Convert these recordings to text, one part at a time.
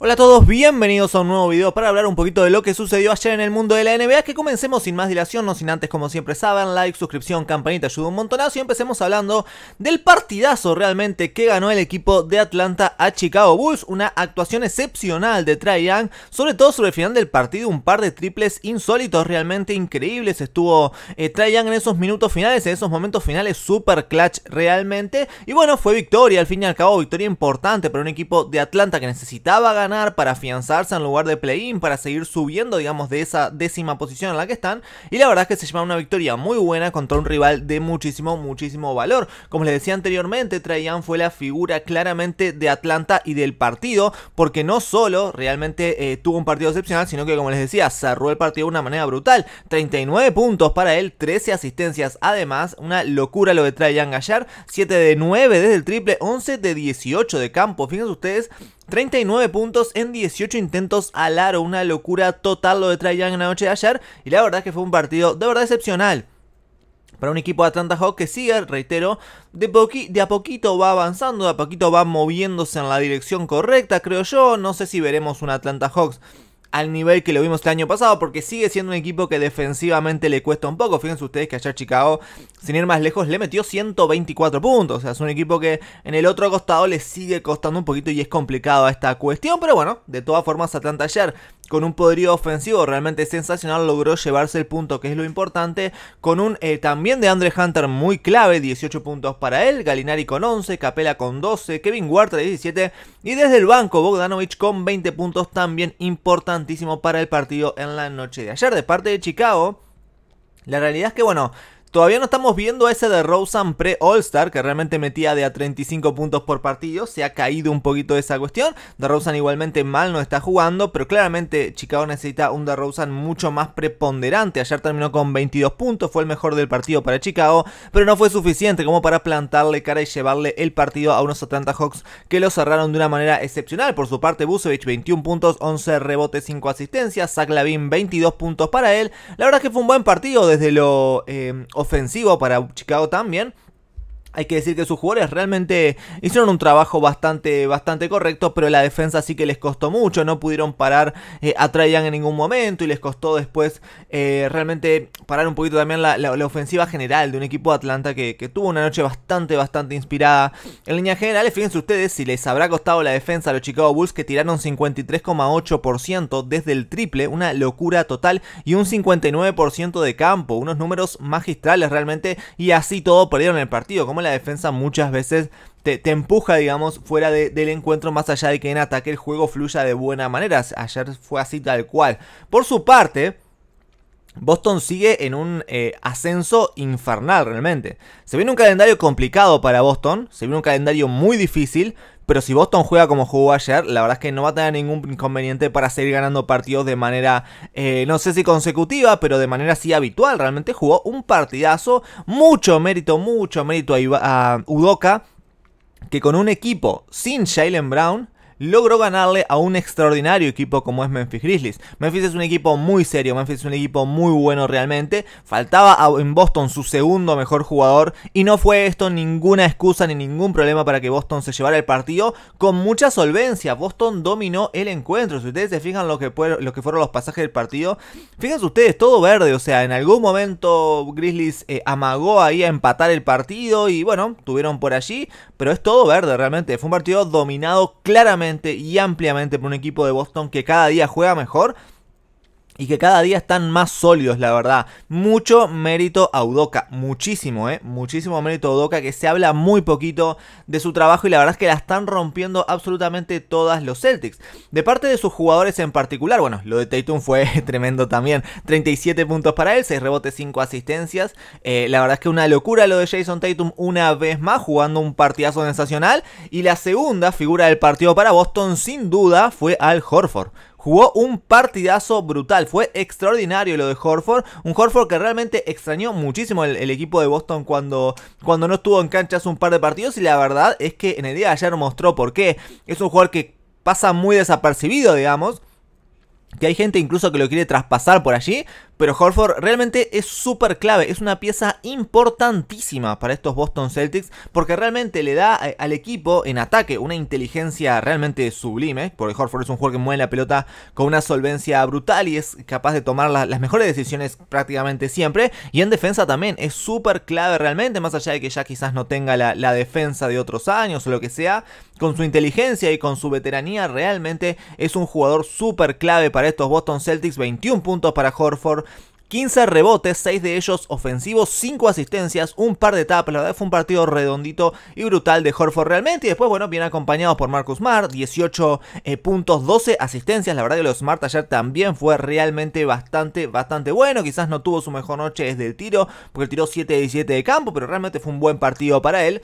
Hola a todos, bienvenidos a un nuevo video para hablar un poquito de lo que sucedió ayer en el mundo de la NBA Que comencemos sin más dilación, no sin antes como siempre saben, like, suscripción, campanita, ayuda un montonazo Y empecemos hablando del partidazo realmente que ganó el equipo de Atlanta a Chicago Bulls Una actuación excepcional de Trae Young, sobre todo sobre el final del partido Un par de triples insólitos, realmente increíbles estuvo eh, Trae Young en esos minutos finales, en esos momentos finales super clutch realmente Y bueno, fue victoria, al fin y al cabo victoria importante para un equipo de Atlanta que necesitaba ganar para afianzarse en lugar de play-in, para seguir subiendo, digamos, de esa décima posición en la que están. Y la verdad es que se lleva una victoria muy buena contra un rival de muchísimo, muchísimo valor. Como les decía anteriormente, Traian fue la figura claramente de Atlanta y del partido, porque no solo realmente eh, tuvo un partido excepcional, sino que, como les decía, cerró el partido de una manera brutal. 39 puntos para él, 13 asistencias. Además, una locura lo de Traian Gallar 7 de 9 desde el triple, 11 de 18 de campo. Fíjense ustedes 39 puntos en 18 intentos al aro, una locura total lo de Trae Young en la noche de ayer y la verdad es que fue un partido de verdad excepcional. Para un equipo de Atlanta Hawks que sigue, reitero, de, de, a poquito va avanzando, de a poquito va moviéndose en la dirección correcta, creo yo. No sé si veremos un Atlanta Hawks al nivel que lo vimos el año pasado, porque sigue siendo un equipo que defensivamente le cuesta un poco. Fíjense ustedes que ayer Chicago, sin ir más lejos, le metió 124 puntos. O sea, es un equipo que en el otro costado le sigue costando un poquito y es complicado esta cuestión. Pero bueno, de todas formas, Atlanta ayer con un poderío ofensivo realmente sensacional, logró llevarse el punto, que es lo importante, con un eh, también de Andre Hunter muy clave, 18 puntos para él, Galinari con 11, Capela con 12, Kevin Huerta 17 y desde el banco Bogdanovich con 20 puntos también importantísimo para el partido en la noche de ayer de parte de Chicago. La realidad es que bueno, Todavía no estamos viendo ese de Rosen pre-All-Star, que realmente metía de a 35 puntos por partido. Se ha caído un poquito esa cuestión. De Rosen igualmente mal no está jugando, pero claramente Chicago necesita un de Rosen mucho más preponderante. Ayer terminó con 22 puntos, fue el mejor del partido para Chicago, pero no fue suficiente como para plantarle cara y llevarle el partido a unos Atlanta Hawks que lo cerraron de una manera excepcional. Por su parte, Busevich 21 puntos, 11 rebotes, 5 asistencias. Zach 22 puntos para él. La verdad es que fue un buen partido desde lo... Eh, ofensivo para Chicago también. Hay que decir que sus jugadores realmente hicieron un trabajo bastante, bastante correcto, pero la defensa sí que les costó mucho, no pudieron parar eh, a Trajan en ningún momento y les costó después eh, realmente parar un poquito también la, ofensiva general de un equipo de Atlanta que, tuvo una noche bastante, bastante inspirada. En líneas generales, fíjense ustedes si les habrá costado la defensa a los Chicago Bulls que tiraron 53,8% desde el triple, una locura total, y un 59% de campo, unos números magistrales realmente, y así todo perdieron el partido la defensa muchas veces te, empuja, digamos, fuera del encuentro, más allá de que en ataque el juego fluya de buena manera. Ayer fue así tal cual. Por su parte, Boston sigue en un eh, ascenso infernal realmente. Se viene un calendario complicado para Boston, se viene un calendario muy difícil, pero si Boston juega como jugó ayer, la verdad es que no va a tener ningún inconveniente para seguir ganando partidos de manera, eh, no sé si consecutiva, pero de manera así habitual. Realmente jugó un partidazo. Mucho mérito, mucho mérito a, Udoca, Udoka. Que con un equipo sin Shalen Brown logró ganarle a un extraordinario equipo como es Memphis Grizzlies. Memphis es un equipo muy serio, Memphis es un equipo muy bueno realmente. Faltaba en Boston su segundo mejor jugador y no fue esto ninguna excusa ni ningún problema para que Boston se llevara el partido con mucha solvencia. Boston dominó el encuentro. Si ustedes se fijan lo que, fueron los pasajes del partido, fíjense ustedes, todo verde. O sea, en algún momento Grizzlies eh, amagó ahí a empatar el partido y bueno, tuvieron por allí, pero es todo verde realmente. Fue un partido dominado claramente y ampliamente por un equipo de Boston que cada día juega mejor y que cada día están más sólidos, la verdad. Mucho mérito a Udoca, muchísimo, ¿eh? Muchísimo mérito a Udoca, que se habla muy poquito de su trabajo y la verdad es que la están rompiendo absolutamente todas los Celtics. De parte de sus jugadores en particular, bueno, lo de Tatum fue tremendo también. 37 puntos para él, 6 rebotes, 5 asistencias. Eh, la verdad es que una locura lo de Jason Tatum una vez más, jugando un partidazo sensacional. Y la segunda figura del partido para Boston, sin duda, fue Al Horford jugó un partidazo brutal. Fue extraordinario lo de Horford. Un Horford que realmente extrañó muchísimo el, equipo de Boston cuando, cuando no estuvo en cancha hace un par de partidos. Y la verdad es que en el día de ayer mostró por qué. Es un jugador que pasa muy desapercibido, digamos que hay gente incluso que lo quiere traspasar por allí, pero Horford realmente es súper clave, es una pieza importantísima para estos Boston Celtics porque realmente le da eh, al equipo en ataque una inteligencia realmente sublime, porque Horford es un jugador que mueve la pelota con una solvencia brutal y es capaz de tomar las mejores decisiones prácticamente siempre, y en defensa también es súper clave realmente, más allá de que ya quizás no tenga la, la defensa de otros años o lo que sea, con su inteligencia y con su veteranía realmente es un jugador súper clave para estos Boston Celtics. 21 puntos para Horford. 15 rebotes, 6 de ellos ofensivos, 5 asistencias, un par de tapas. La verdad fue un partido redondito y brutal de Horford realmente. Y después, bueno, viene acompañado por Marcus Smart, 18 eh, puntos, 12 asistencias. La verdad que los Smart ayer también fue realmente bastante, bastante bueno. Quizás no tuvo su mejor noche desde el tiro, porque tiró 7 de 17 de campo, pero realmente fue un buen partido para él.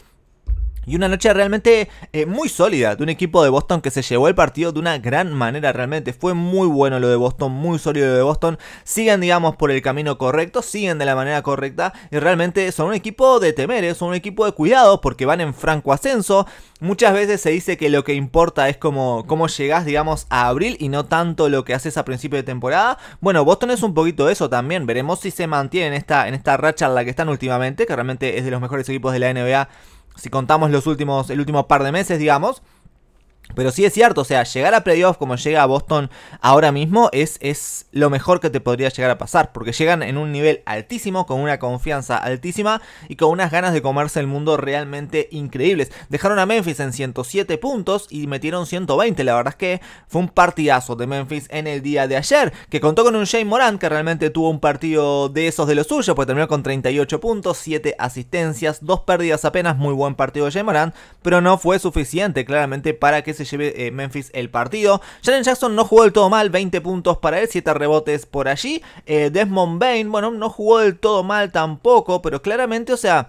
Y una noche realmente eh, muy sólida de un equipo de Boston que se llevó el partido de una gran manera realmente. Fue muy bueno lo de Boston, muy sólido lo de Boston. Siguen, digamos, por el camino correcto, siguen de la manera correcta. Y realmente son un equipo de temeres, eh, son un equipo de cuidados porque van en franco ascenso. Muchas veces se dice que lo que importa es como cómo llegas digamos, a abril y no tanto lo que haces a principio de temporada. Bueno, Boston es un poquito eso también. Veremos si se mantiene esta, en esta racha en la que están últimamente, que realmente es de los mejores equipos de la NBA si contamos los últimos, el último par de meses, digamos, pero sí es cierto, o sea, llegar a playoffs como llega a Boston ahora mismo es, es lo mejor que te podría llegar a pasar, porque llegan en un nivel altísimo, con una confianza altísima y con unas ganas de comerse el mundo realmente increíbles. Dejaron a Memphis en 107 puntos y metieron 120, la verdad es que fue un partidazo de Memphis en el día de ayer, que contó con un Shane Moran que realmente tuvo un partido de esos de los suyos, pues terminó con 38 puntos, 7 asistencias, 2 pérdidas apenas, muy buen partido de Shane Moran, pero no fue suficiente claramente para que se lleve eh, Memphis el partido. Jalen Jackson no jugó del todo mal, 20 puntos para él, 7 rebotes por allí. Eh, Desmond Bain, bueno, no jugó del todo mal tampoco, pero claramente, o sea...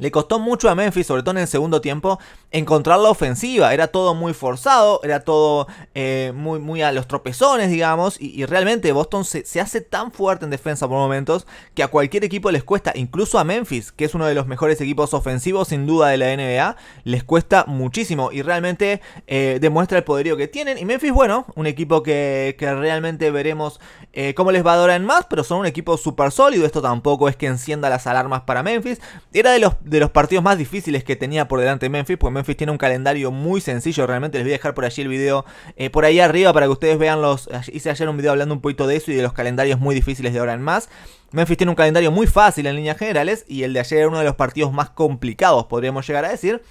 Le costó mucho a Memphis, sobre todo en el segundo tiempo, encontrar la ofensiva. Era todo muy forzado, era todo eh, muy, muy a los tropezones, digamos. Y, realmente Boston se, hace tan fuerte en defensa por momentos que a cualquier equipo les cuesta, incluso a Memphis, que es uno de los mejores equipos ofensivos sin duda de la NBA, les cuesta muchísimo. Y realmente eh, demuestra el poderío que tienen. Y Memphis, bueno, un equipo que, realmente veremos eh, cómo les va a en más, pero son un equipo súper sólido. Esto tampoco es que encienda las alarmas para Memphis. Era de los, de los partidos más difíciles que tenía por delante Memphis, porque Memphis tiene un calendario muy sencillo. Realmente les voy a dejar por allí el video, eh, por ahí arriba, para que ustedes vean los. Hice ayer un video hablando un poquito de eso y de los calendarios muy difíciles de ahora en más. Memphis tiene un calendario muy fácil en líneas generales y el de ayer era uno de los partidos más complicados, podríamos llegar a decir.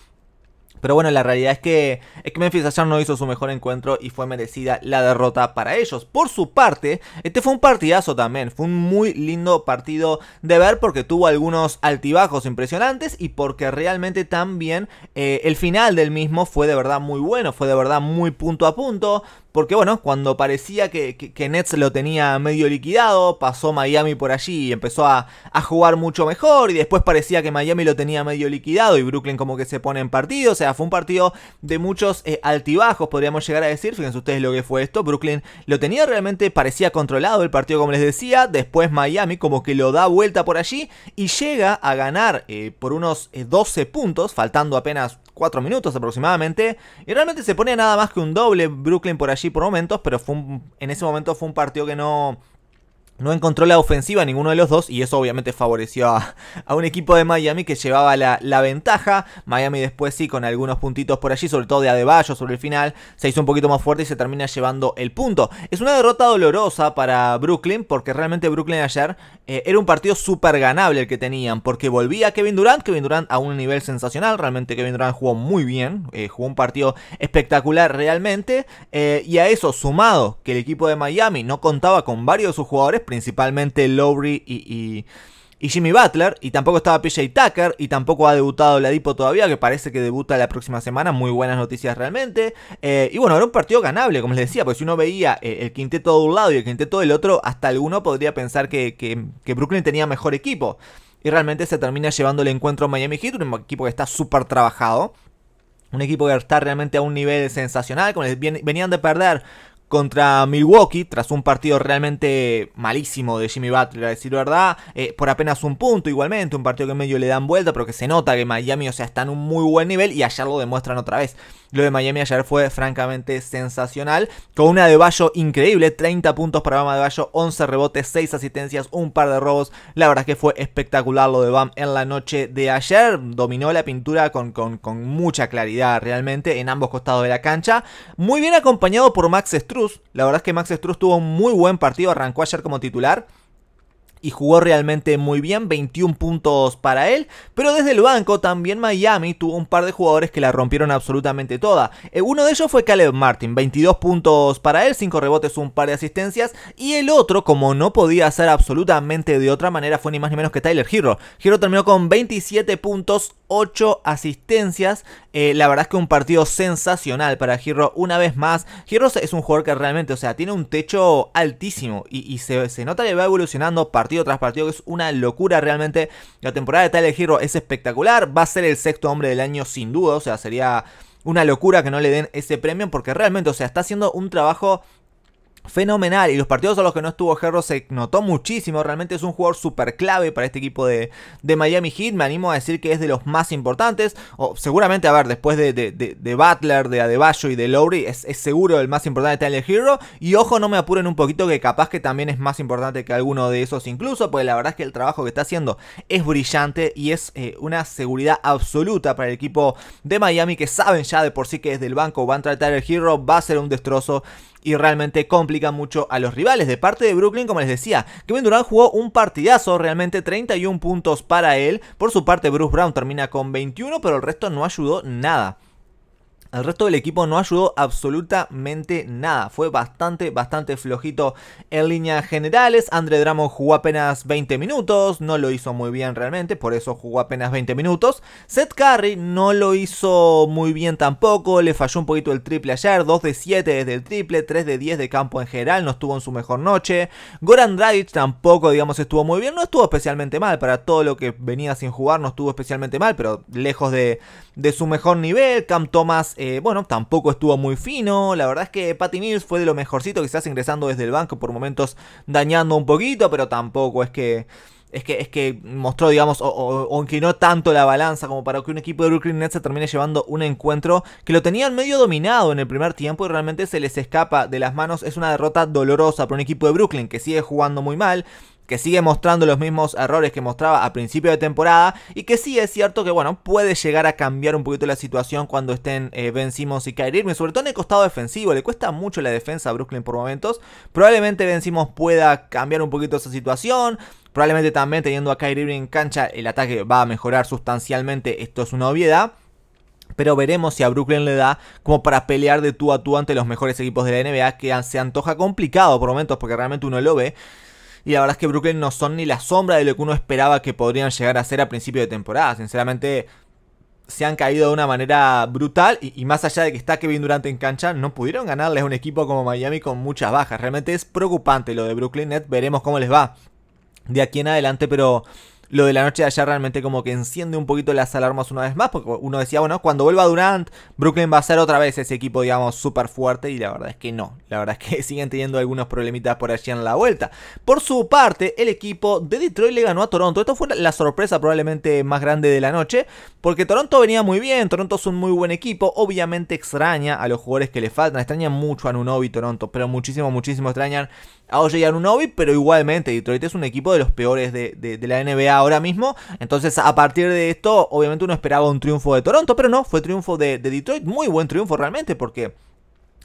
Pero bueno, la realidad es que, que Memphis ayer no hizo su mejor encuentro y fue merecida la derrota para ellos. Por su parte, este fue un partidazo también. Fue un muy lindo partido de ver porque tuvo algunos altibajos impresionantes y porque realmente también eh, el final del mismo fue de verdad muy bueno. Fue de verdad muy punto a punto. Porque bueno, cuando parecía que, Nets lo tenía medio liquidado, pasó Miami por allí y empezó a, jugar mucho mejor. Y después parecía que Miami lo tenía medio liquidado y Brooklyn como que se pone en partido. O sea, fue un partido de muchos eh, altibajos, podríamos llegar a decir. Fíjense ustedes lo que fue esto. Brooklyn lo tenía realmente, parecía controlado el partido como les decía. Después Miami como que lo da vuelta por allí y llega a ganar eh, por unos 12 eh, puntos, faltando apenas 4 minutos aproximadamente. Y realmente se pone nada más que un doble Brooklyn por allí por momentos, pero fue en ese momento fue un partido que no, no encontró la ofensiva ninguno de los dos y eso obviamente favoreció a, un equipo de Miami que llevaba la, ventaja. Miami después sí, con algunos puntitos por allí, sobre todo de Adebayo sobre el final, se hizo un poquito más fuerte y se termina llevando el punto. Es una derrota dolorosa para Brooklyn porque realmente Brooklyn ayer eh, era un partido súper ganable el que tenían porque volvía Kevin Durant, Kevin Durant a un nivel sensacional, realmente Kevin Durant jugó muy bien, eh, jugó un partido espectacular realmente eh, y a eso sumado que el equipo de Miami no contaba con varios de sus jugadores, principalmente Lowry y, Jimmy Butler, y tampoco estaba PJ Tucker, y tampoco ha debutado Ladipo todavía, que parece que debuta la próxima semana, muy buenas noticias realmente. Eh, y bueno, era un partido ganable, como les decía, porque si uno veía eh, el quinteto de un lado y el quinteto del otro, hasta alguno podría pensar que, Brooklyn tenía mejor equipo. Y realmente se termina llevando el encuentro a Miami Heat, un equipo que está súper trabajado. Un equipo que está realmente a un nivel sensacional. Como venían de perder contra Milwaukee, tras un partido realmente malísimo de Jimmy Butler, a decir verdad, eh, por apenas un punto igualmente, un partido que medio le dan vuelta, pero que se nota que Miami, o sea, está en un muy buen nivel y ayer lo demuestran otra vez. Lo de Miami ayer fue francamente sensacional. Con una de Bayo increíble, 30 puntos para Bama de Bayo, 11 rebotes, 6 asistencias, un par de robos. La verdad que fue espectacular lo de Bam en la noche de ayer. Dominó la pintura con, con, con mucha claridad realmente en ambos costados de la cancha. Muy bien acompañado por Max Struz. La verdad es que Max Struz tuvo un muy buen partido, arrancó ayer como titular y jugó realmente muy bien, 21 puntos para él, pero desde el banco también Miami tuvo un par de jugadores que la rompieron absolutamente toda. Eh, uno de ellos fue Caleb Martin, 22 puntos para él, 5 rebotes, un par de asistencias, y el otro, como no podía ser absolutamente de otra manera, fue ni más ni menos que Tyler Hero. Hero terminó con 27 puntos, 8 asistencias, eh, la verdad es que un partido sensacional para Giro una vez más. Giro es un jugador que realmente, o sea, tiene un techo altísimo y, se, nota que va evolucionando partido tras partido, que es una locura realmente. La temporada de de Giro es espectacular, va a ser el sexto hombre del año sin duda, o sea, sería una locura que no le den ese premio porque realmente, o sea, está haciendo un trabajo fenomenal. Y los partidos a los que no estuvo Herro se notó muchísimo. Realmente es un jugador súper clave para este equipo de, Miami Heat. Me animo a decir que es de los más importantes. O seguramente, a ver, después de, Butler, de Adebayo y de Lowry, es, seguro el más importante el Hero. Y ojo, no me apuren un poquito que capaz que también es más importante que alguno de esos incluso. Porque la verdad es que el trabajo que está haciendo es brillante y es eh, una seguridad absoluta para el equipo de Miami que saben ya de por sí que desde el banco Van a tratar el Hero, va a ser un destrozo y realmente complica mucho a los rivales. De parte de Brooklyn, como les decía, Kevin Durant jugó un partidazo, realmente 31 puntos para él. Por su parte, Bruce Brown termina con 21, pero el resto no ayudó nada. El resto del equipo no ayudó absolutamente nada. Fue bastante, bastante flojito en líneas generales. André dramos jugó apenas 20 minutos. No lo hizo muy bien realmente. Por eso jugó apenas 20 minutos. Seth Curry no lo hizo muy bien tampoco. Le falló un poquito el triple ayer. 2 de 7 desde el triple. 3 de 10 de campo en general. No estuvo en su mejor noche. Goran Dragic tampoco, digamos, estuvo muy bien. No estuvo especialmente mal. Para todo lo que venía sin jugar no estuvo especialmente mal. Pero lejos de, de su mejor nivel. Cam Thomas eh, bueno, tampoco estuvo muy fino. La verdad es que Patty Mills fue de lo mejorcito, quizás ingresando desde el banco por momentos dañando un poquito, pero tampoco es que es que, es que mostró, digamos, o, no tanto la balanza como para que un equipo de Brooklyn Nets se termine llevando un encuentro que lo tenían medio dominado en el primer tiempo y realmente se les escapa de las manos. Es una derrota dolorosa para un equipo de Brooklyn que sigue jugando muy mal, que sigue mostrando los mismos errores que mostraba a principio de temporada y que sí es cierto que, bueno, puede llegar a cambiar un poquito la situación cuando estén eh, Ben Simmons y Kyrie Irving, sobre todo en el costado defensivo, le cuesta mucho la defensa a Brooklyn por momentos, probablemente Ben Simmons pueda cambiar un poquito esa situación, probablemente también teniendo a Kyrie Irving en cancha el ataque va a mejorar sustancialmente, esto es una obviedad, pero veremos si a Brooklyn le da como para pelear de tú a tú ante los mejores equipos de la NBA, que se antoja complicado por momentos porque realmente uno lo ve y la verdad es que Brooklyn no son ni la sombra de lo que uno esperaba que podrían llegar a ser a principio de temporada. Sinceramente, se han caído de una manera brutal y, más allá de que está Kevin Durant en cancha, no pudieron ganarles a un equipo como Miami con muchas bajas. Realmente es preocupante lo de Brooklyn Nets, veremos cómo les va de aquí en adelante, pero lo de la noche de ayer realmente como que enciende un poquito las alarmas una vez más, porque uno decía, bueno, cuando vuelva Durant, Brooklyn va a ser otra vez ese equipo, digamos, súper fuerte, y la verdad es que no, la verdad es que siguen teniendo algunos problemitas por allí en la vuelta. Por su parte, el equipo de Detroit le ganó a Toronto, esto fue la sorpresa probablemente más grande de la noche, porque Toronto venía muy bien, Toronto es un muy buen equipo, obviamente extraña a los jugadores que le faltan, extraña mucho a Nunobi Toronto, pero muchísimo, muchísimo extrañan a Oye y a Nunobi, pero igualmente Detroit es un equipo de los peores de la NBA, ahora mismo. Entonces, a partir de esto, obviamente uno esperaba un triunfo de Toronto, pero no, fue triunfo de, Detroit. Muy buen triunfo realmente, porque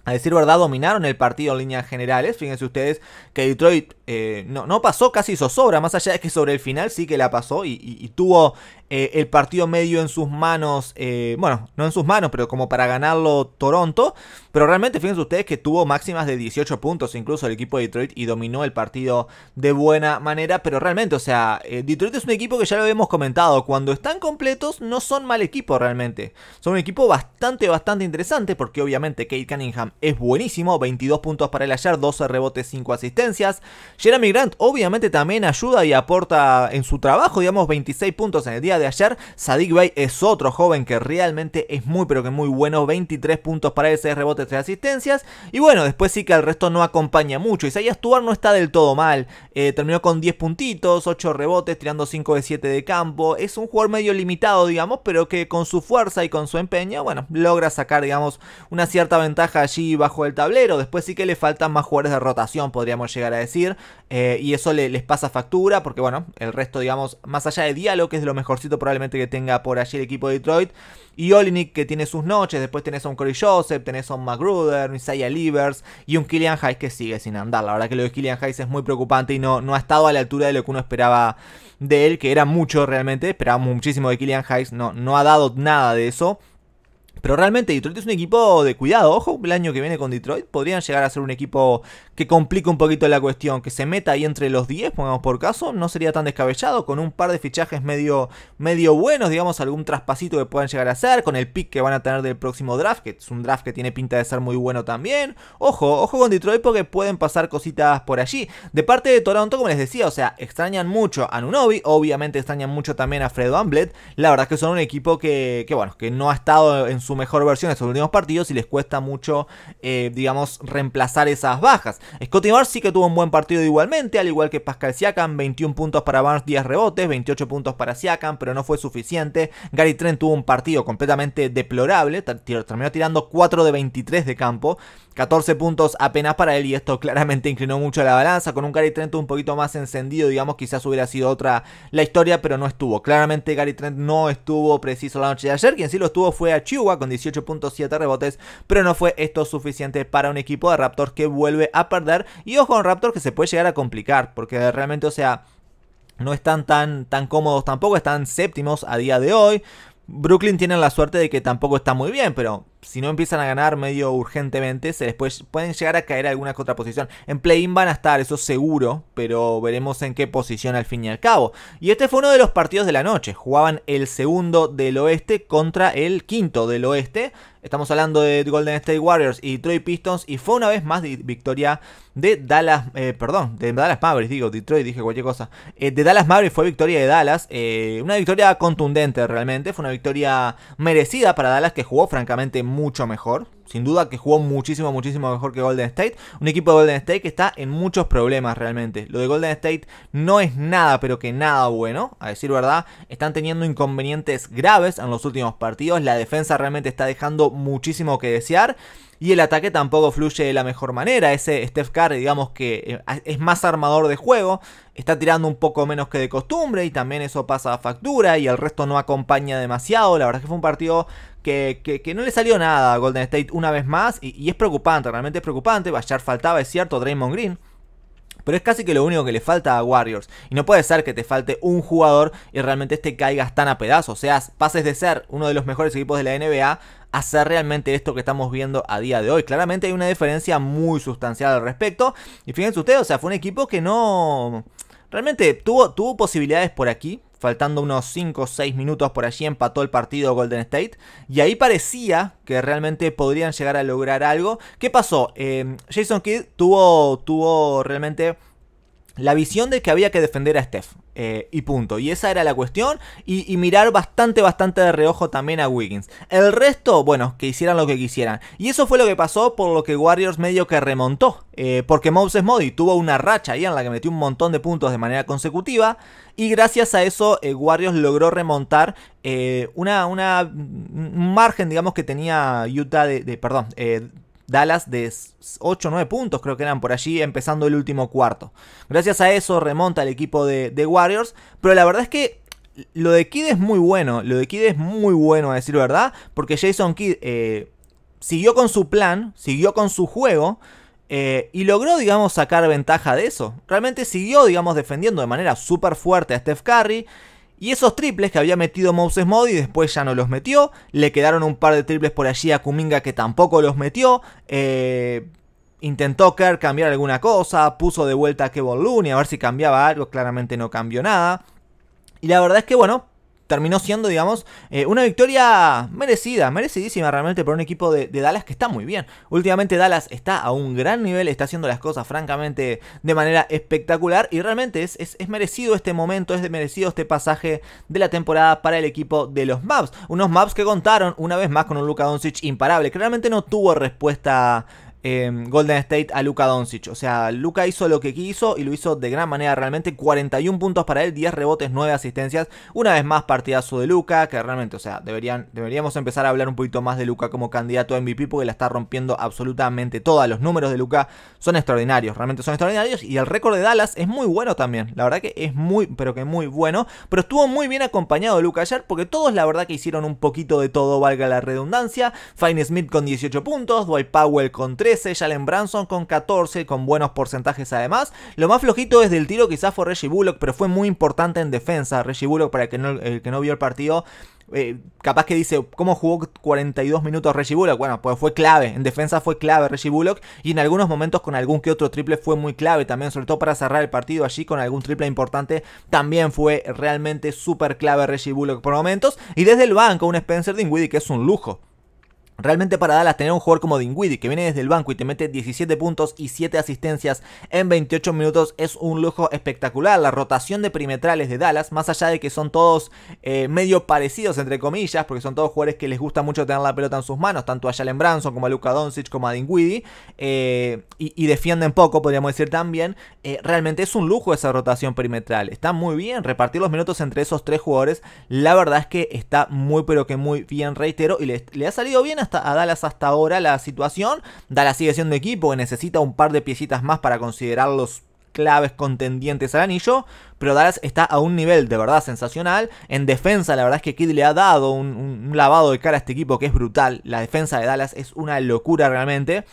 a decir verdad, dominaron el partido en líneas generales. Fíjense ustedes que Detroit eh, no, pasó casi hizo sobra, más allá de que sobre el final sí que la pasó y tuvo eh, el partido medio en sus manos, eh, bueno, no en sus manos, pero como para ganarlo Toronto. Pero realmente fíjense ustedes que tuvo máximas de 18 puntos incluso el equipo de Detroit y dominó el partido de buena manera. Pero realmente, o sea, eh, Detroit es un equipo que ya lo habíamos comentado, cuando están completos no son mal equipo realmente. Son un equipo bastante, bastante interesante porque obviamente Kate Cunningham es buenísimo, 22 puntos para el ayer, 12 rebotes, 5 asistencias. Jeremy Grant obviamente también ayuda y aporta en su trabajo, digamos, 26 puntos en el día de de ayer. Sadik Bay es otro joven que realmente es muy pero que muy bueno. 23 puntos para él, 6 rebotes, 3 asistencias. Y bueno, después sí que el resto no acompaña mucho. Isaias Stuart no está del todo mal. Eh, terminó con 10 puntitos, 8 rebotes, tirando 5 de 7 de campo. Es un jugador medio limitado, digamos, pero que con su fuerza y con su empeño, bueno, logra sacar, digamos, una cierta ventaja allí bajo el tablero. Después sí que le faltan más jugadores de rotación, podríamos llegar a decir. Eh, y eso le, les pasa factura, porque bueno, el resto, digamos, más allá de diálogo, que es de lo mejorcito probablemente que tenga por allí el equipo de Detroit. Y Olinick que tiene sus noches, después tenés a un Corey Joseph, tenés a un McGruder, un Isaiah Livers y un Killian Hayes que sigue sin andar. La verdad que lo de Killian Hayes es muy preocupante y no, no ha estado a la altura de lo que uno esperaba de él, que era mucho realmente, esperábamos muchísimo de Killian Hayes, no, no ha dado nada de eso. Pero realmente Detroit es un equipo de cuidado. Ojo, el año que viene con Detroit podrían llegar a ser un equipo que complique un poquito la cuestión. Que se meta ahí entre los 10, pongamos por caso, no sería tan descabellado. Con un par de fichajes medio, medio buenos, digamos, algún traspasito que puedan llegar a hacer. Con el pick que van a tener del próximo draft, que es un draft que tiene pinta de ser muy bueno también. Ojo, ojo con Detroit porque pueden pasar cositas por allí. De parte de Toronto, como les decía, o sea, extrañan mucho a Nunobi. Obviamente extrañan mucho también a Fred Amblet. La verdad es que son un equipo que bueno, que no ha estado en su su mejor versión en sus últimos partidos y les cuesta mucho, eh, digamos, reemplazar esas bajas. Scotty Barnes sí que tuvo un buen partido igualmente, al igual que Pascal Siakam, 21 puntos para Barnes, 10 rebotes, 28 puntos para Siakam, pero no fue suficiente. Gary Trent tuvo un partido completamente deplorable, terminó tirando 4 de 23 de campo, 14 puntos apenas para él y esto claramente inclinó mucho la balanza, con un Gary Trent un poquito más encendido, digamos, quizás hubiera sido otra la historia, pero no estuvo. Claramente Gary Trent no estuvo preciso la noche de ayer, quien sí lo estuvo fue a Chihuahua con 18.7 rebotes, pero no fue esto suficiente para un equipo de Raptors que vuelve a perder. Y ojo con Raptors que se puede llegar a complicar, porque realmente, o sea, no están tan, tan cómodos tampoco, están séptimos a día de hoy. Brooklyn tiene la suerte de que tampoco está muy bien, pero si no empiezan a ganar medio urgentemente, se después pueden llegar a caer alguna contraposición. En play-in van a estar, eso seguro, pero veremos en qué posición al fin y al cabo. Y este fue uno de los partidos de la noche. Jugaban el segundo del oeste contra el quinto del oeste. Estamos hablando de Golden State Warriors y Detroit Pistons. Y fue una vez más victoria de Dallas. Eh, perdón, de Dallas Mavericks, digo, Detroit, dije cualquier cosa. Eh, de Dallas Mavericks fue victoria de Dallas. Eh, una victoria contundente realmente. Fue una victoria merecida para Dallas que jugó francamente mucho mejor sin duda que jugó muchísimo, muchísimo mejor que Golden State. Un equipo de Golden State que está en muchos problemas realmente. Lo de Golden State no es nada, pero que nada bueno, a decir verdad. Están teniendo inconvenientes graves en los últimos partidos. La defensa realmente está dejando muchísimo que desear. Y el ataque tampoco fluye de la mejor manera. Ese Steph Curry, digamos que eh, es más armador de juego, está tirando un poco menos que de costumbre y también eso pasa a factura y el resto no acompaña demasiado. La verdad que fue un partido que, no le salió nada a Golden State una vez más. Y, es preocupante, realmente es preocupante. Bayard faltaba, es cierto, Draymond Green. Pero es casi que lo único que le falta a Warriors. Y no puede ser que te falte un jugador y realmente este caigas tan a pedazos. O sea, pases de ser uno de los mejores equipos de la NBA a ser realmente esto que estamos viendo a día de hoy. Claramente hay una diferencia muy sustancial al respecto. Y fíjense ustedes, o sea, fue un equipo que no... Realmente tuvo, tuvo posibilidades por aquí, faltando unos 5 o 6 minutos por allí empató el partido Golden State y ahí parecía que realmente podrían llegar a lograr algo. ¿Qué pasó? Em, Jason Kidd tuvo, tuvo realmente la visión de que había que defender a Steph. Eh, y punto. Y esa era la cuestión. Y, mirar bastante, bastante de reojo también a Wiggins. El resto, bueno, que hicieran lo que quisieran. Y eso fue lo que pasó por lo que Warriors medio que remontó. Eh, porque Moses Modi tuvo una racha ahí en la que metió un montón de puntos de manera consecutiva. Y gracias a eso, eh, Warriors logró remontar una, una, margen, digamos, que tenía Utah de. de perdón Dallas de 8 o 9 puntos, creo que eran por allí, empezando el último cuarto. Gracias a eso remonta el equipo de, Warriors, pero la verdad es que lo de Kidd es muy bueno, lo de Kidd es muy bueno a decir verdad, porque Jason Kidd eh, siguió con su plan, siguió con su juego. Eh, y logró, digamos, sacar ventaja de eso. Realmente siguió, digamos, defendiendo de manera súper fuerte a Steph Curry. Y esos triples que había metido Moses Modi después ya no los metió. Le quedaron un par de triples por allí a Kuminga que tampoco los metió. Eh, intentó Kerr cambiar alguna cosa. Puso de vuelta a Kevon Looney a ver si cambiaba algo. Claramente no cambió nada. Y la verdad es que, bueno, terminó siendo, digamos, eh, una victoria merecida, merecidísima realmente por un equipo de, Dallas que está muy bien. Últimamente Dallas está a un gran nivel, está haciendo las cosas francamente de manera espectacular y realmente es, es, merecido este momento, es merecido este pasaje de la temporada para el equipo de los Maps. Unos Maps que contaron una vez más con un Luka Doncic imparable, que realmente no tuvo respuesta Em, Golden State a Luka Doncic. O sea, Luka hizo lo que quiso y lo hizo de gran manera realmente. 41 puntos para él, 10 rebotes, 9 asistencias. Una vez más, partidazo de Luca, que realmente, o sea, deberían, deberíamos empezar a hablar un poquito más de Luca como candidato a MVP porque la está rompiendo absolutamente toda. Los números de Luca, son extraordinarios, realmente son extraordinarios. Y el récord de Dallas es muy bueno también. La verdad que es muy, pero que muy bueno. Pero estuvo muy bien acompañado de Luka ayer porque todos la verdad que hicieron un poquito de todo, valga la redundancia. Fine Smith con 18 puntos, Dwight Powell con 3. Yalen Branson con 14, con buenos porcentajes además. Lo más flojito desde el tiro quizás fue Reggie Bullock, pero fue muy importante en defensa. Reggie Bullock, para el que no, que no vio el partido, eh, capaz que dice, ¿cómo jugó 42 minutos Reggie Bullock? Bueno, pues fue clave, en defensa fue clave Reggie Bullock y en algunos momentos con algún que otro triple fue muy clave también, sobre todo para cerrar el partido allí con algún triple importante, también fue realmente súper clave Reggie Bullock por momentos y desde el banco un Spencer Dinwiddie que es un lujo. Realmente para Dallas tener un jugador como Dingwiddie que viene desde el banco y te mete 17 puntos y 7 asistencias en 28 minutos es un lujo espectacular. La rotación de perimetrales de Dallas, más allá de que son todos eh, medio parecidos entre comillas, porque son todos jugadores que les gusta mucho tener la pelota en sus manos, tanto a Jalen Branson como a Luka Doncic como a Dingwiddie, eh, y, defienden poco, podríamos decir también, eh, realmente es un lujo esa rotación perimetral. Está muy bien repartir los minutos entre esos tres jugadores. La verdad es que está muy pero que muy bien, reitero, y le, le ha salido bien a Dallas hasta ahora la situación. Dallas sigue siendo equipo que necesita un par de piecitas más para considerarlos claves contendientes al anillo, pero Dallas está a un nivel de verdad sensacional. En defensa, la verdad es que Kidd le ha dado un, un, lavado de cara a este equipo que es brutal. La defensa de Dallas es una locura realmente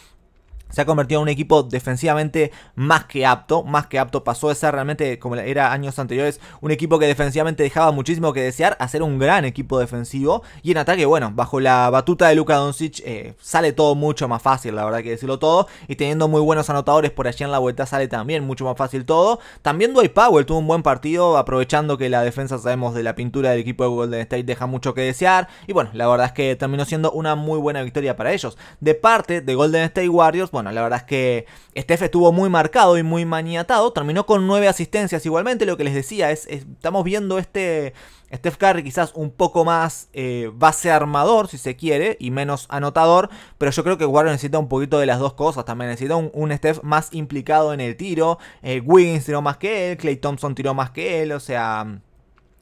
se ha convertido en un equipo defensivamente más que apto, más que apto. Pasó de ser realmente, como era años anteriores, un equipo que defensivamente dejaba muchísimo que desear, a ser un gran equipo defensivo. Y en ataque, bueno, bajo la batuta de Luka Doncic eh, sale todo mucho más fácil, la verdad que decirlo todo. Y teniendo muy buenos anotadores por allí en la vuelta sale también mucho más fácil todo. También Dwight Powell tuvo un buen partido, aprovechando que la defensa, sabemos, de la pintura del equipo de Golden State deja mucho que desear. Y bueno, la verdad es que terminó siendo una muy buena victoria para ellos. De parte de Golden State Warriors, bueno, la verdad es que Steph estuvo muy marcado y muy maniatado. Terminó con nueve asistencias igualmente. Lo que les decía es, estamos viendo este Steph Curry quizás un poco más eh, base armador, si se quiere, y menos anotador. Pero yo creo que Warren necesita un poquito de las dos cosas. También necesita un, Steph más implicado en el tiro. Eh, Wiggins tiró más que él, Clay Thompson tiró más que él. O sea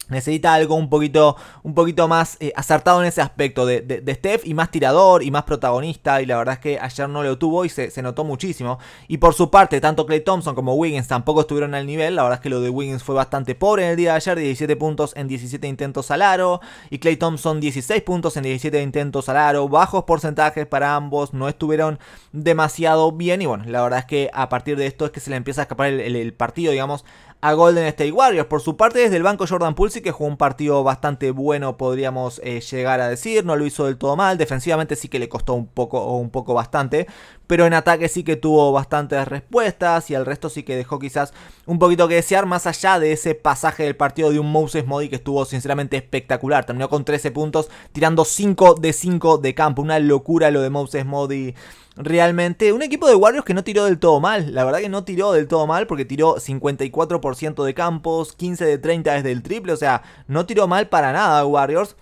Necesita algo un poquito, un poquito más eh, acertado en ese aspecto de, de, Steph y más tirador y más protagonista. Y la verdad es que ayer no lo tuvo y se, notó muchísimo. Y por su parte, tanto Clay Thompson como Wiggins tampoco estuvieron al nivel. La verdad es que lo de Wiggins fue bastante pobre en el día de ayer: 17 puntos en 17 intentos al aro. Y Clay Thompson, 16 puntos en 17 intentos al aro. Bajos porcentajes para ambos, no estuvieron demasiado bien. Y bueno, la verdad es que a partir de esto es que se le empieza a escapar el partido, digamos, a Golden State Warriors. Por su parte, desde el banco Jordan Pulsi, que jugó un partido bastante bueno, podríamos eh, llegar a decir, no lo hizo del todo mal, defensivamente sí que le costó un poco o un poco bastante, pero en ataque sí que tuvo bastantes respuestas y al resto sí que dejó quizás un poquito que desear, más allá de ese pasaje del partido de un Moses Modi que estuvo sinceramente espectacular, terminó con 13 puntos, tirando 5 de 5 de campo, una locura lo de Moses Modi realmente un equipo de Warriors que no tiró del todo mal. La verdad que no tiró del todo mal porque tiró 54% de campos, 15 de 30 desde el triple. O sea, no tiró mal para nada Warriors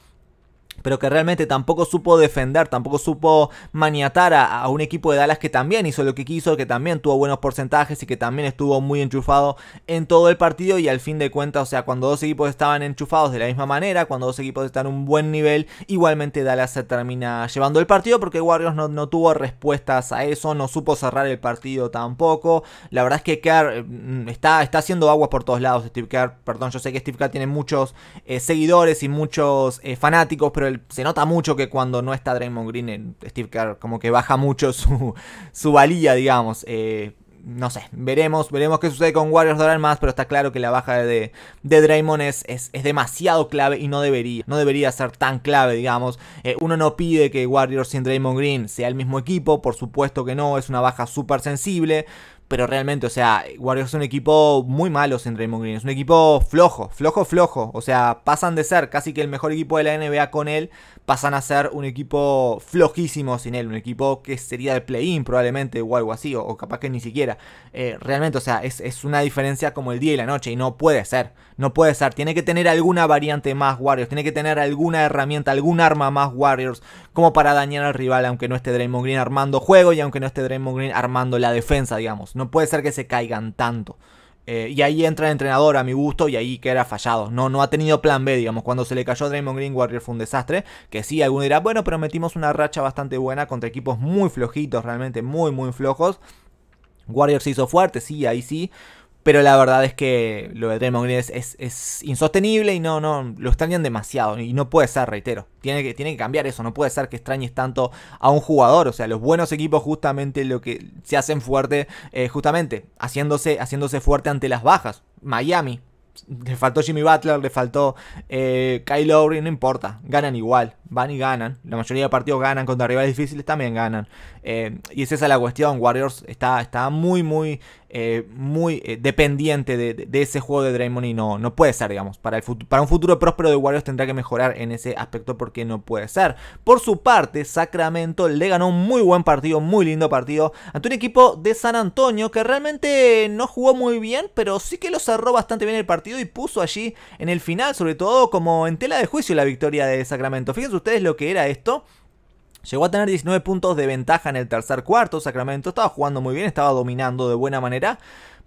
pero que realmente tampoco supo defender, tampoco supo maniatar a, un equipo de Dallas que también hizo lo que quiso, que también tuvo buenos porcentajes y que también estuvo muy enchufado en todo el partido y al fin de cuentas, o sea, cuando dos equipos estaban enchufados de la misma manera, cuando dos equipos están en un buen nivel, igualmente Dallas se termina llevando el partido porque Warriors no, tuvo respuestas a eso, no supo cerrar el partido tampoco. La verdad es que Kerr eh, mm, está, está haciendo aguas por todos lados, Steve Kerr, perdón, yo sé que Steve Kerr tiene muchos eh, seguidores y muchos eh, fanáticos, pero el se nota mucho que cuando no está Draymond Green, Steve Kerr como que baja mucho su, su valía, digamos. Eh, no sé, veremos, veremos qué sucede con Warriors de más, pero está claro que la baja de, de Draymond es, es, demasiado clave y no debería, no debería ser tan clave, digamos. Eh, uno no pide que Warriors sin Draymond Green sea el mismo equipo, por supuesto que no, es una baja súper sensible, pero realmente, o sea, Warriors es un equipo muy malo sin Draymond Green, es un equipo flojo, flojo, flojo, o sea, pasan de ser casi que el mejor equipo de la NBA con él, pasan a ser un equipo flojísimo sin él, un equipo que sería de play-in probablemente o algo así, o, capaz que ni siquiera. Eh, realmente, o sea, es, es una diferencia como el día y la noche y no puede ser, no puede ser, tiene que tener alguna variante más Warriors, tiene que tener alguna herramienta, algún arma más Warriors como para dañar al rival, aunque no esté Draymond Green armando juego y aunque no esté Draymond Green armando la defensa, digamos. No puede ser que se caigan tanto. Eh, y ahí entra el entrenador a mi gusto y ahí queda fallado. No, no ha tenido plan B, digamos. Cuando se le cayó a Draymond Green, Warrior fue un desastre. Que sí, alguno dirá, bueno, pero metimos una racha bastante buena contra equipos muy flojitos, realmente muy, muy flojos. Warrior se hizo fuerte, sí, ahí sí, pero la verdad es que lo de Draymond Green es, insostenible y no, no, lo extrañan demasiado. Y no puede ser, reitero. Tiene que, tiene que cambiar eso. No puede ser que extrañes tanto a un jugador. O sea, los buenos equipos justamente lo que se hacen fuerte, eh, justamente, haciéndose, haciéndose fuerte ante las bajas. Miami, le faltó Jimmy Butler, le faltó eh, Kyle Lowry, no importa, ganan igual, van y ganan. La mayoría de partidos ganan contra rivales difíciles, también ganan. Y eh, y es la cuestión, Warriors está, está muy, muy, eh, muy dependiente de, ese juego de Draymond y no, no puede ser, digamos. Para, el para un futuro próspero de Warriors tendrá que mejorar en ese aspecto porque no puede ser. Por su parte, Sacramento le ganó un muy buen partido, muy lindo partido ante un equipo de San Antonio que realmente no jugó muy bien, pero sí que lo cerró bastante bien el partido y puso allí en el final, sobre todo, como en tela de juicio la victoria de Sacramento. Fíjense ustedes lo que era esto. Llegó a tener 19 puntos de ventaja en el tercer cuarto. Sacramento estaba jugando muy bien, estaba dominando de buena manera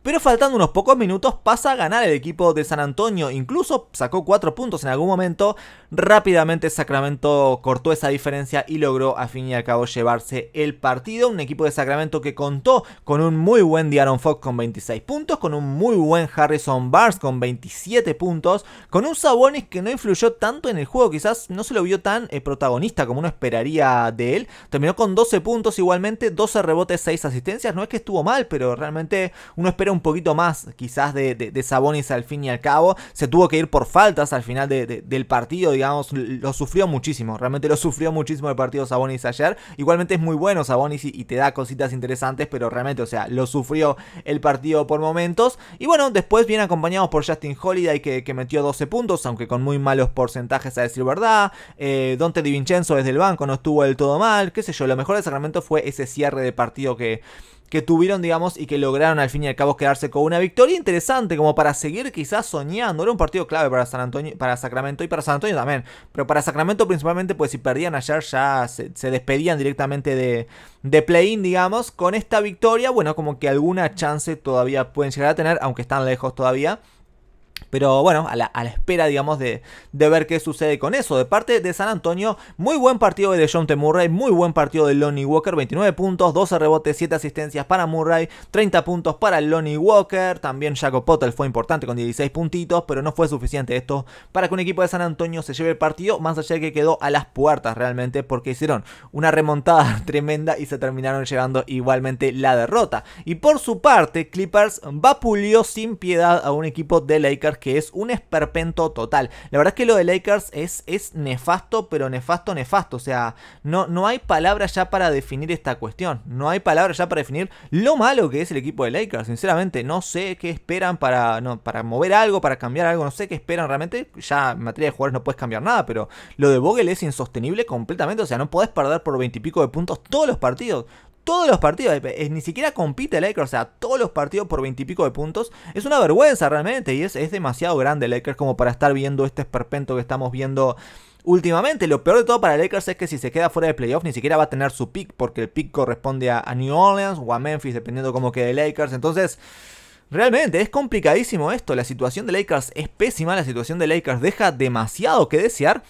pero faltando unos pocos minutos pasa a ganar el equipo de San Antonio, incluso sacó 4 puntos en algún momento, rápidamente Sacramento cortó esa diferencia y logró a fin y al cabo llevarse el partido, un equipo de Sacramento que contó con un muy buen Diaron Fox con 26 puntos, con un muy buen Harrison Barnes con 27 puntos, con un Sabonis que no influyó tanto en el juego, quizás no se lo vio tan eh, protagonista como uno esperaría de él, terminó con 12 puntos igualmente, 12 rebotes, 6 asistencias, no es que estuvo mal, pero realmente uno espera un poquito más quizás de, Sabonis al fin y al cabo. Se tuvo que ir por faltas al final del partido, digamos, lo sufrió muchísimo, realmente lo sufrió muchísimo el partido Sabonis ayer. Igualmente es muy bueno Sabonis y, te da cositas interesantes, pero realmente, o sea, lo sufrió el partido por momentos. Y bueno, después viene acompañado por Justin Holiday que, metió 12 puntos, aunque con muy malos porcentajes a decir verdad. Eh, Dante Di Vincenzo desde el banco no estuvo del todo mal, qué sé yo, lo mejor de Sacramento fue ese cierre de partido que que tuvieron, digamos, y que lograron al fin y al cabo quedarse con una victoria interesante, como para seguir quizás soñando. Era un partido clave para San Antonio, para Sacramento y para San Antonio también. Pero para Sacramento, principalmente, pues si perdían ayer ya se, despedían directamente de, de play-in, digamos. Con esta victoria, bueno, como que alguna chance todavía pueden llegar a tener, aunque están lejos todavía. Pero bueno, a la, espera, digamos, de, ver qué sucede con eso. De parte de San Antonio, muy buen partido de John Murray, muy buen partido de Lonnie Walker, 29 puntos, 12 rebotes, 7 asistencias para Murray, 30 puntos para Lonnie Walker. También Jacob Potter fue importante con 16 puntitos, pero no fue suficiente esto para que un equipo de San Antonio se lleve el partido, más allá de que quedó a las puertas realmente, porque hicieron una remontada tremenda y se terminaron llevando igualmente la derrota. Y por su parte, Clippers vapulió sin piedad a un equipo de Lakers que es un esperpento total. La verdad es que lo de Lakers es, es nefasto, pero nefasto, nefasto. O sea, no, no hay palabras ya para definir esta cuestión. No hay palabras ya para definir lo malo que es el equipo de Lakers. Sinceramente, no sé qué esperan para, no, para mover algo, para cambiar algo. No sé qué esperan realmente. Ya en materia de jugadores no puedes cambiar nada, pero lo de Vogel es insostenible completamente. O sea, no podés perder por veintipico de puntos todos los partidos todos los partidos, eh, ni siquiera compite Lakers, o sea, todos los partidos por veintipico de puntos. Es una vergüenza realmente y es, es demasiado grande Lakers como para estar viendo este esperpento que estamos viendo últimamente. Lo peor de todo para Lakers es que si se queda fuera de playoffs ni siquiera va a tener su pick porque el pick corresponde a, a New Orleans o a Memphis dependiendo cómo quede Lakers. Entonces... Realmente es complicadísimo esto, la situación de Lakers es pésima, la situación de Lakers deja demasiado que desear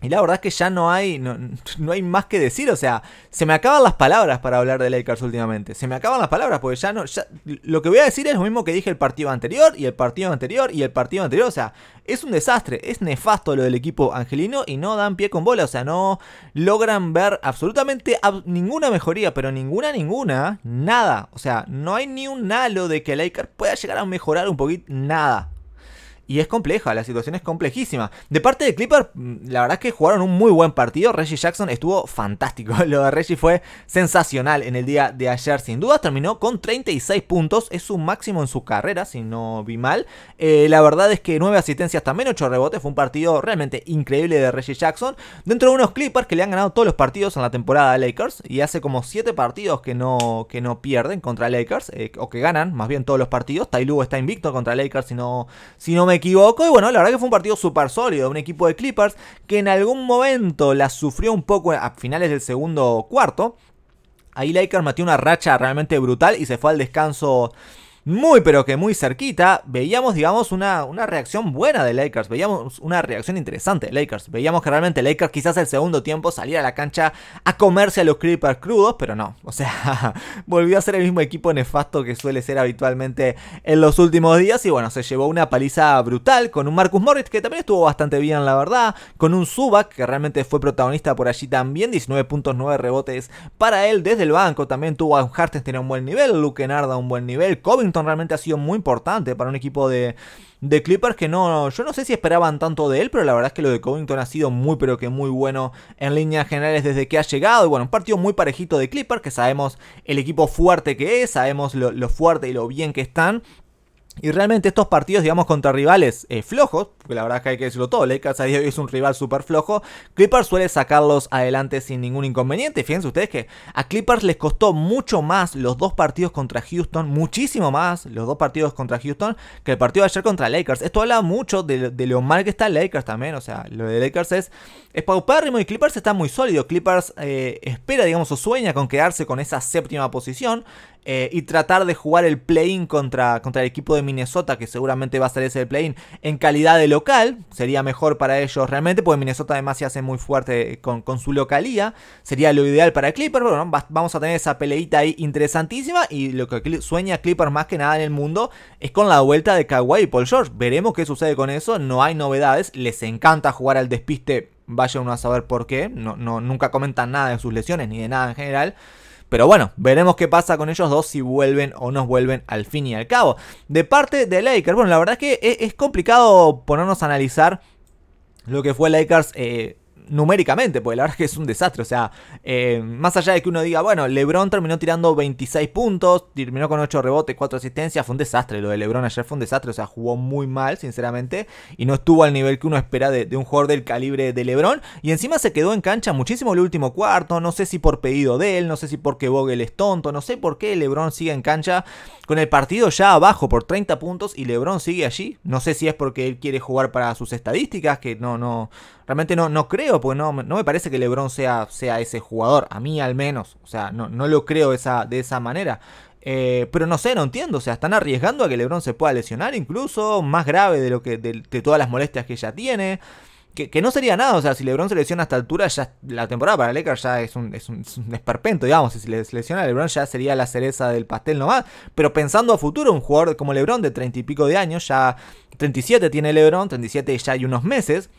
y la verdad es que ya no hay, no, hay más que decir. O sea, se me acaban las palabras para hablar de Lakers últimamente. Se me acaban las palabras porque ya no. Ya, lo que voy a decir es lo mismo que dije el partido anterior y el partido anterior y el partido anterior. O sea, es un desastre. Es nefasto lo del equipo angelino y no dan pie con bola. O sea, no logran ver absolutamente ninguna mejoría, pero ninguna, ninguna, nada. O sea, no hay ni un halo de que Lakers pueda llegar a mejorar un poquito. Nada. Y es compleja, la situación es complejísima. De parte de Clippers mm, la verdad es que jugaron un muy buen partido. Reggie Jackson estuvo fantástico. Lo de Reggie fue sensacional en el día de ayer. Sin duda terminó con 36 puntos. Es su máximo en su carrera, si no vi mal. Eh, la verdad es que 9 asistencias, también 8 rebotes. Fue un partido realmente increíble de Reggie Jackson. Dentro de unos Clippers que le han ganado todos los partidos en la temporada de Lakers. Y hace como 7 partidos que no, que no pierden contra Lakers. Eh, o que ganan, más bien todos los partidos. Ty está invicto contra Lakers, si si no me equivoco. Y bueno, la verdad que fue un partido súper sólido. Un equipo de Clippers que en algún momento la sufrió un poco a finales del segundo cuarto. Ahí Lakers mató una racha realmente brutal y se fue al descanso muy pero que muy cerquita, veíamos, digamos, una, una reacción buena de Lakers, veíamos una reacción interesante Lakers, veíamos que realmente Lakers quizás el segundo tiempo saliera a la cancha a comerse a los Clippers crudos, pero no, o sea, volvió a ser el mismo equipo nefasto que suele ser habitualmente en los últimos días y bueno, se llevó una paliza brutal con un Marcus Morris que también estuvo bastante bien, la verdad, con un Zubac que realmente fue protagonista por allí también, 19.9 rebotes para él desde el banco, también tuvo a Hartens tenía un buen nivel, Luke Narda un buen nivel, Covington realmente ha sido muy importante para un equipo de, Clippers que no, yo no sé si esperaban tanto de él, pero la verdad es que lo de Covington ha sido muy pero que muy bueno en líneas generales desde que ha llegado. Y bueno, un partido muy parejito de Clippers, que sabemos el equipo fuerte que es, sabemos lo fuerte y lo bien que están. Y realmente estos partidos, digamos, contra rivales eh, flojos, porque la verdad es que hay que decirlo todo, Lakers hoy es un rival súper flojo, Clippers suele sacarlos adelante sin ningún inconveniente. Fíjense ustedes que a Clippers les costó mucho más los dos partidos contra Houston, muchísimo más los dos partidos contra Houston que el partido de ayer contra Lakers. Esto habla mucho de, de lo mal que está Lakers también, o sea, lo de Lakers es es paupérrimo y Clippers está muy sólido. Clippers eh, espera, digamos, o sueña con quedarse con esa séptima posición eh, y tratar de jugar el play-in contra, contra el equipo de Minnesota, que seguramente va a ser ese play-in en calidad de local. Sería mejor para ellos realmente, porque Minnesota además se hace muy fuerte eh, con, su localía. Sería lo ideal para Clippers, pero bueno, vamos a tener esa peleita ahí interesantísima. Y lo que sueña Clippers más que nada en el mundo es con la vuelta de Kawhi y Paul George. Veremos qué sucede con eso, no hay novedades. Les encanta jugar al despiste vaya uno a saber por qué, no, nunca comentan nada de sus lesiones ni de nada en general. Pero bueno, veremos qué pasa con ellos dos si vuelven o no vuelven al fin y al cabo. De parte de Lakers, bueno, la verdad es que e, es, complicado ponernos a analizar lo que fue Lakers eh, numéricamente, porque la verdad es que es un desastre. O sea, eh, más allá de que uno diga, bueno, LeBron terminó tirando 26 puntos, terminó con 8 rebotes, 4 asistencias, fue un desastre. Lo de LeBron ayer fue un desastre, o sea, jugó muy mal, sinceramente, y no estuvo al nivel que uno espera de, de un jugador del calibre de LeBron. Y encima se quedó en cancha muchísimo el último cuarto, no sé si por pedido de él, no sé si porque Vogel es tonto, no sé por qué LeBron sigue en cancha con el partido ya abajo por 30 puntos y LeBron sigue allí. No sé si es porque él quiere jugar para sus estadísticas, que no, no, realmente no, no creo, porque no, me parece que LeBron sea, sea ese jugador, a mí al menos, o sea, no, no lo creo esa, de esa manera. Eh, pero no sé, no entiendo. O sea, están arriesgando a que LeBron se pueda lesionar, incluso más grave de lo que de, todas las molestias que ya tiene. Que, no sería nada, o sea, si LeBron se lesiona a esta altura, ya la temporada para Lakers ya es un, es digamos. Si le lesiona a LeBron ya sería la cereza del pastel nomás. Pero pensando a futuro, un jugador como LeBron de treinta y pico de años, ya 37 tiene LeBron, 37 ya hay unos meses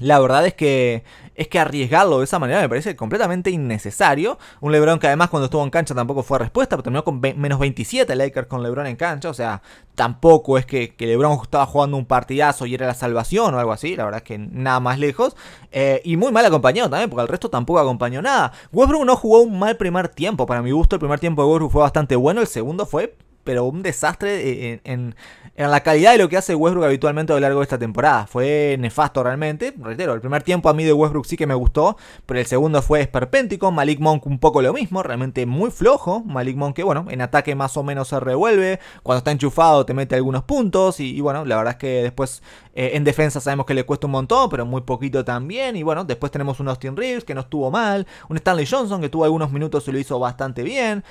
la verdad es que es que arriesgarlo de esa manera me parece completamente innecesario. Un LeBron que además cuando estuvo en cancha tampoco fue respuesta, pero terminó con menos 27 Lakers con LeBron en cancha. O sea, tampoco es que, LeBron estaba jugando un partidazo y era la salvación o algo así. La verdad es que nada más lejos. Eh, y muy mal acompañado también, porque el resto tampoco acompañó nada. Westbrook no jugó un mal primer tiempo. Para mi gusto, el primer tiempo de Westbrook fue bastante bueno. El segundo fue pero un desastre eh, en, la calidad de lo que hace Westbrook habitualmente a lo largo de esta temporada. Fue nefasto realmente, reitero, el primer tiempo a mí de Westbrook sí que me gustó, pero el segundo fue esperpéntico, Malik Monk un poco lo mismo, realmente muy flojo, Malik Monk que bueno, en ataque más o menos se revuelve, cuando está enchufado te mete algunos puntos y, bueno, la verdad es que después eh, en defensa sabemos que le cuesta un montón, pero muy poquito también y bueno, después tenemos un Austin Reeves que no estuvo mal, un Stanley Johnson que tuvo algunos minutos y lo hizo bastante bien.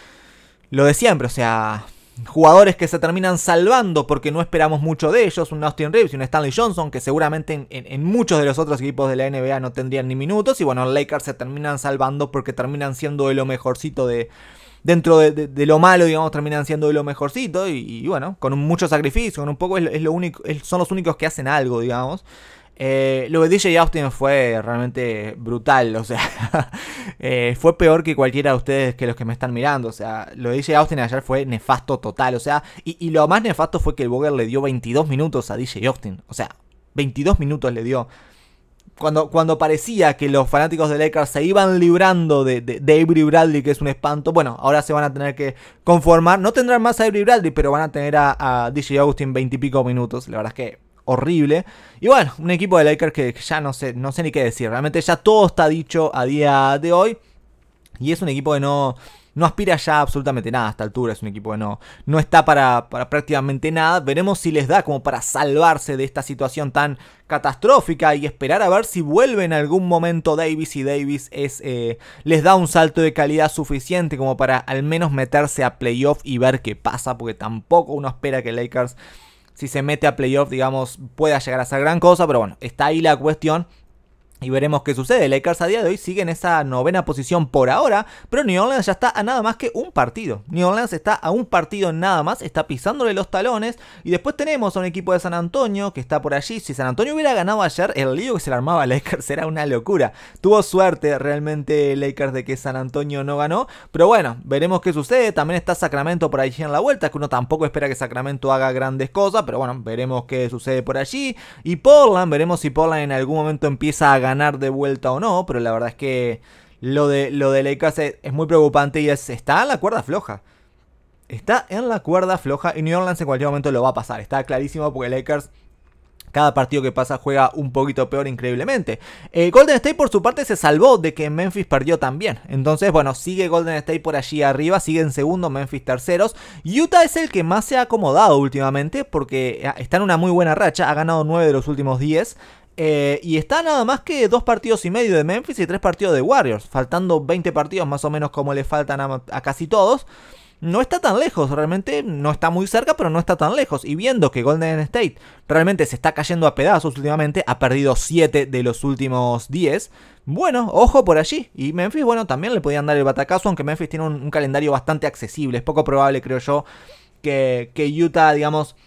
Lo de siempre, o sea, jugadores que se terminan salvando porque no esperamos mucho de ellos, un Austin Reeves y un Stanley Johnson que seguramente en, muchos de los otros equipos de la NBA no tendrían ni minutos y bueno, los Lakers se terminan salvando porque terminan siendo de lo mejorcito de... Dentro de, lo malo, digamos, terminan siendo de lo mejorcito y, bueno, con mucho sacrificio, con un poco es, lo único, son los únicos que hacen algo, digamos. Eh, lo de DJ Austin fue realmente brutal, o sea, eh, fue peor que cualquiera de ustedes que los que me están mirando, o sea, lo de DJ Austin ayer fue nefasto total, o sea, y, lo más nefasto fue que el Bogger le dio 22 minutos a DJ Austin, o sea, 22 minutos le dio. Cuando, cuando parecía que los fanáticos de Lakers se iban librando de, de, Avery Bradley, que es un espanto, bueno, ahora se van a tener que conformar. No tendrán más a Avery Bradley, pero van a tener a, a DJ Austin 20 y pico minutos. La verdad es que horrible. Y bueno, un equipo de Lakers que ya no sé, no sé ni qué decir. Realmente ya todo está dicho a día de hoy. Y es un equipo que no, no aspira ya absolutamente nada a esta altura. Es un equipo que no, no está para, para, prácticamente nada. Veremos si les da como para salvarse de esta situación tan catastrófica y esperar a ver si vuelve en algún momento Davis y Davis es, eh, les da un salto de calidad suficiente como para al menos meterse a playoff y ver qué pasa. Porque tampoco uno espera que Lakers si se mete a playoff, digamos, pueda llegar a ser gran cosa, pero bueno, está ahí la cuestión y veremos qué sucede. Lakers a día de hoy sigue en esa novena posición por ahora, pero New Orleans ya está a nada más que un partido. New Orleans está a un partido nada más, está pisándole los talones. Y después tenemos a un equipo de San Antonio que está por allí. Si San Antonio hubiera ganado ayer, el lío que se le armaba a Lakers era una locura. Tuvo suerte realmente Lakers de que San Antonio no ganó, pero bueno, veremos qué sucede. También está Sacramento por allí en la vuelta, que uno tampoco espera que Sacramento haga grandes cosas, pero bueno, veremos qué sucede por allí. Y Portland, veremos si Portland en algún momento empieza a ganar ganar de vuelta o no, pero la verdad es que lo de, lo de Lakers es, muy preocupante y es, está en la cuerda floja. Está en la cuerda floja y New Orleans en cualquier momento lo va a pasar. Está clarísimo porque Lakers cada partido que pasa juega un poquito peor increíblemente. Eh, Golden State por su parte se salvó de que Memphis perdió también. Entonces, bueno, sigue Golden State por allí arriba, sigue en segundo, Memphis terceros. Utah es el que más se ha acomodado últimamente porque ah, está en una muy buena racha, ha ganado 9 de los últimos 10. Eh, y está nada más que dos partidos y medio de Memphis y tres partidos de Warriors, faltando 20 partidos más o menos como le faltan a, casi todos. No está tan lejos, realmente no está muy cerca, pero no está tan lejos. Y viendo que Golden State realmente se está cayendo a pedazos últimamente, ha perdido 7 de los últimos 10. Bueno, ojo por allí. Y Memphis, bueno, también le podían dar el batacazo, aunque Memphis tiene un, calendario bastante accesible. Es poco probable, creo yo, que, que Utah, digamos,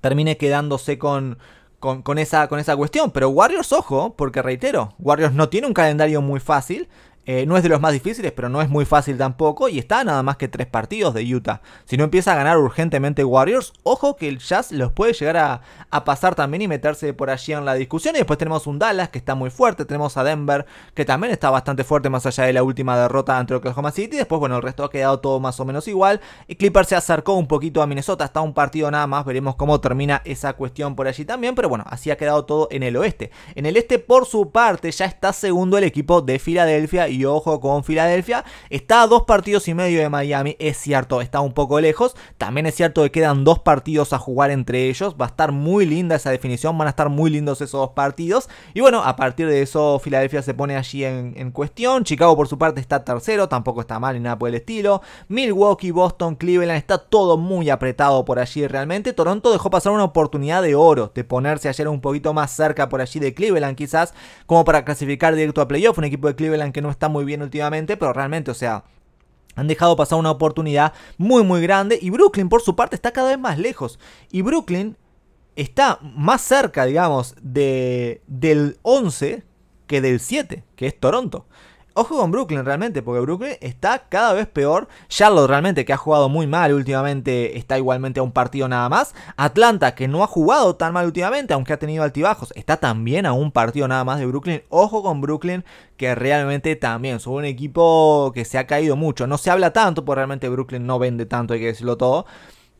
termine quedándose con, con, esa, con esa cuestión. Pero Warriors, ojo, porque reitero, Warriors no tiene un calendario muy fácil. Eh, no es de los más difíciles, pero no es muy fácil tampoco. Y está nada más que tres partidos de Utah. Si no empieza a ganar urgentemente Warriors, ojo que el Jazz los puede llegar a, pasar también y meterse por allí en la discusión. Y después tenemos un Dallas que está muy fuerte. Tenemos a Denver que también está bastante fuerte más allá de la última derrota ante Oklahoma City. Después, bueno, el resto ha quedado todo más o menos igual. Y Clipper se acercó un poquito a Minnesota. Está un partido nada más. Veremos cómo termina esa cuestión por allí también. Pero bueno, así ha quedado todo en el oeste. En el este, por su parte, ya está segundo el equipo de Filadelfia y ojo con Filadelfia. Está a dos partidos y medio de Miami, es cierto, está un poco lejos. También es cierto que quedan dos partidos a jugar entre ellos. Va a estar muy linda esa definición, van a estar muy lindos esos dos partidos. Y bueno, a partir de eso Filadelfia se pone allí en, cuestión. Chicago por su parte está tercero, tampoco está mal ni nada por el estilo. Milwaukee, Boston, Cleveland, está todo muy apretado por allí realmente. Toronto dejó pasar una oportunidad de oro, de ponerse ayer un poquito más cerca por allí de Cleveland quizás, como para clasificar directo a playoff. Un equipo de Cleveland que no está muy bien últimamente, pero realmente, o sea, han dejado pasar una oportunidad muy muy grande y Brooklyn por su parte está cada vez más lejos. Y Brooklyn está más cerca, digamos, de, del 11 que del 7, que es Toronto. Ojo con Brooklyn realmente, porque Brooklyn está cada vez peor. Charlotte realmente, que ha jugado muy mal últimamente, está igualmente a un partido nada más. Atlanta, que no ha jugado tan mal últimamente, aunque ha tenido altibajos, está también a un partido nada más de Brooklyn. Ojo con Brooklyn, que realmente también son un equipo que se ha caído mucho. No se habla tanto, porque realmente Brooklyn no vende tanto, hay que decirlo todo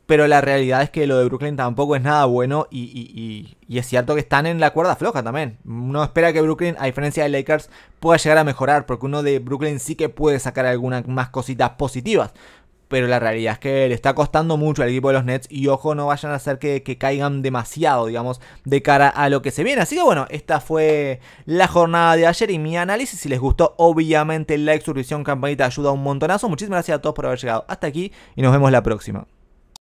pero la realidad es que lo de Brooklyn tampoco es nada bueno y, es cierto que están en la cuerda floja también. Uno espera que Brooklyn, a diferencia de Lakers, pueda llegar a mejorar, porque uno de Brooklyn sí que puede sacar algunas más cositas positivas. Pero la realidad es que le está costando mucho al equipo de los Nets y ojo, no vayan a hacer que, que caigan demasiado, digamos, de cara a lo que se viene. Así que bueno, esta fue la jornada de ayer y mi análisis. Si les gustó, obviamente like, suscripción, campanita ayuda un montonazo. Muchísimas gracias a todos por haber llegado hasta aquí y nos vemos la próxima.